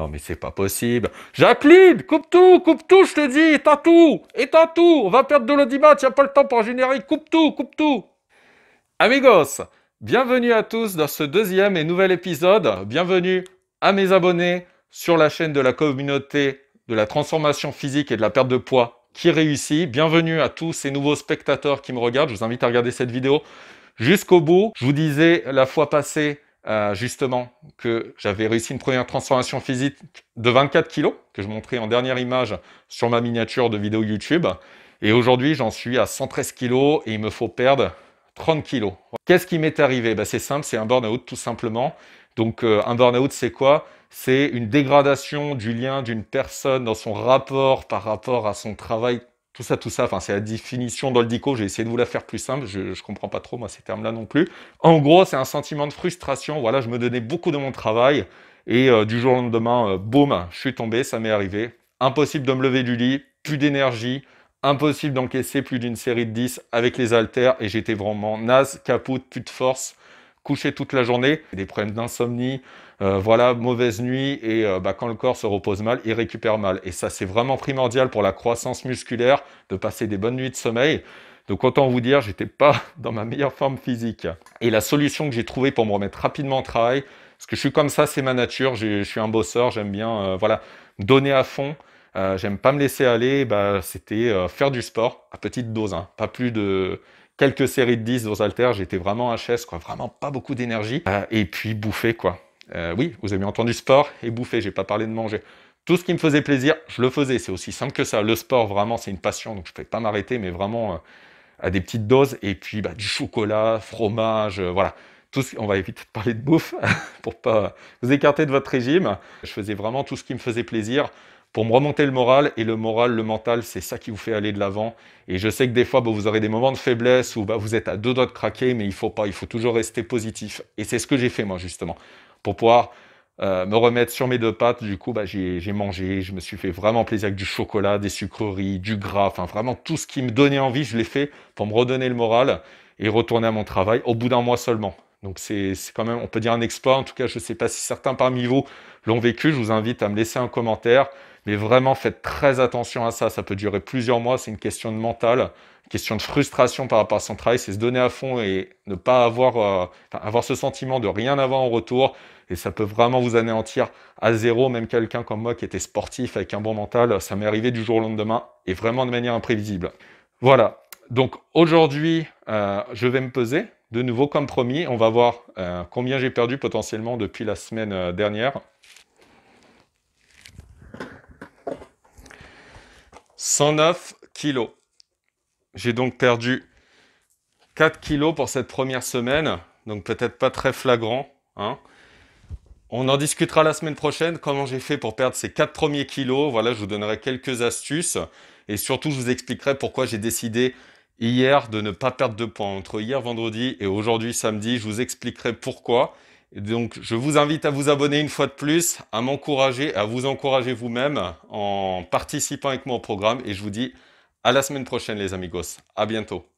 Non, mais c'est pas possible. Jacqueline, coupe tout, coupe tout, je te dis, éteins tout, et éteins tout. On va perdre de l'audimat, il n'y a pas le temps pour un générique, coupe tout, coupe tout. Amigos, bienvenue à tous dans ce deuxième et nouvel épisode. Bienvenue à mes abonnés sur la chaîne de la communauté de la transformation physique et de la perte de poids qui réussit. Bienvenue à tous ces nouveaux spectateurs qui me regardent. Je vous invite à regarder cette vidéo jusqu'au bout. Je vous disais la fois passée euh, justement que j'avais réussi une première transformation physique de 24 kilos, que je montrais en dernière image sur ma miniature de vidéo YouTube. Et aujourd'hui, j'en suis à 113 kilos et il me faut perdre 30 kilos. Qu'est-ce qui m'est arrivé bah, C'est simple, c'est un burn-out tout simplement. Donc euh, un burn-out, c'est quoi C'est une dégradation du lien d'une personne dans son rapport par rapport à son travail tout ça, tout ça, enfin, c'est la définition dans le dico, j'ai essayé de vous la faire plus simple, je ne comprends pas trop, moi, ces termes-là non plus. En gros, c'est un sentiment de frustration, voilà, je me donnais beaucoup de mon travail, et euh, du jour au lendemain, euh, boum, je suis tombé, ça m'est arrivé. Impossible de me lever du lit, plus d'énergie, impossible d'encaisser plus d'une série de 10 avec les haltères, et j'étais vraiment naze, capote, plus de force, Coucher toute la journée, des problèmes d'insomnie, euh, voilà, mauvaise nuit, et euh, bah, quand le corps se repose mal, il récupère mal. Et ça, c'est vraiment primordial pour la croissance musculaire de passer des bonnes nuits de sommeil. Donc autant vous dire, j'étais pas dans ma meilleure forme physique. Et la solution que j'ai trouvée pour me remettre rapidement au travail, parce que je suis comme ça, c'est ma nature, je, suis un bosseur, j'aime bien euh, voilà, donner à fond, j'aime pas me laisser aller, bah, c'était faire du sport à petite dose, hein, pas plus de quelques séries de 10 dans Alter, j'étais vraiment HS, quoi, vraiment pas beaucoup d'énergie. Euh, et puis bouffer, quoi. Euh, oui, vous avez entendu sport et bouffer, j'ai pas parlé de manger. Tout ce qui me faisait plaisir, je le faisais, c'est aussi simple que ça. Le sport, vraiment, c'est une passion, donc je ne pouvais pas m'arrêter, mais vraiment euh, à des petites doses. Et puis bah, du chocolat, fromage, voilà. Tout On va éviter de parler de bouffe pour pas vous écarter de votre régime. Je faisais vraiment tout ce qui me faisait plaisir pour me remonter le moral. Et le moral, le mental, c'est ça qui vous fait aller de l'avant. Et je sais que des fois, bah, vous aurez des moments de faiblesse où bah, vous êtes à deux doigts de craquer, mais il faut pas, il faut toujours rester positif. Et c'est ce que j'ai fait moi, justement, pour pouvoir euh, me remettre sur mes deux pattes. Du coup, bah, j'ai mangé, je me suis fait vraiment plaisir avec du chocolat, des sucreries, du gras, enfin vraiment tout ce qui me donnait envie, je l'ai fait pour me redonner le moral et retourner à mon travail au bout d'un mois seulement. Donc c'est quand même, on peut dire un exploit. En tout cas, je ne sais pas si certains parmi vous l'ont vécu. Je vous invite à me laisser un commentaire. Mais vraiment, faites très attention à ça. Ça peut durer plusieurs mois. C'est une question de mental, question de frustration par rapport à son travail. C'est se donner à fond et ne pas avoir, euh, avoir ce sentiment de rien avoir en retour. Et ça peut vraiment vous anéantir à zéro. Même quelqu'un comme moi qui était sportif avec un bon mental, ça m'est arrivé du jour au lendemain et vraiment de manière imprévisible. Voilà. Donc aujourd'hui, euh, je vais me peser de nouveau, comme promis, on va voir euh, combien j'ai perdu potentiellement depuis la semaine euh, dernière. 109 kilos. J'ai donc perdu 4 kilos pour cette première semaine, donc peut-être pas très flagrant. Hein. On en discutera la semaine prochaine, comment j'ai fait pour perdre ces 4 premiers kilos. Voilà, je vous donnerai quelques astuces et surtout, je vous expliquerai pourquoi j'ai décidé hier de ne pas perdre de points. Entre hier vendredi et aujourd'hui samedi, je vous expliquerai pourquoi. donc, je vous invite à vous abonner une fois de plus, à m'encourager, à vous encourager vous-même en participant avec moi au programme. Et je vous dis à la semaine prochaine, les amigos. À bientôt.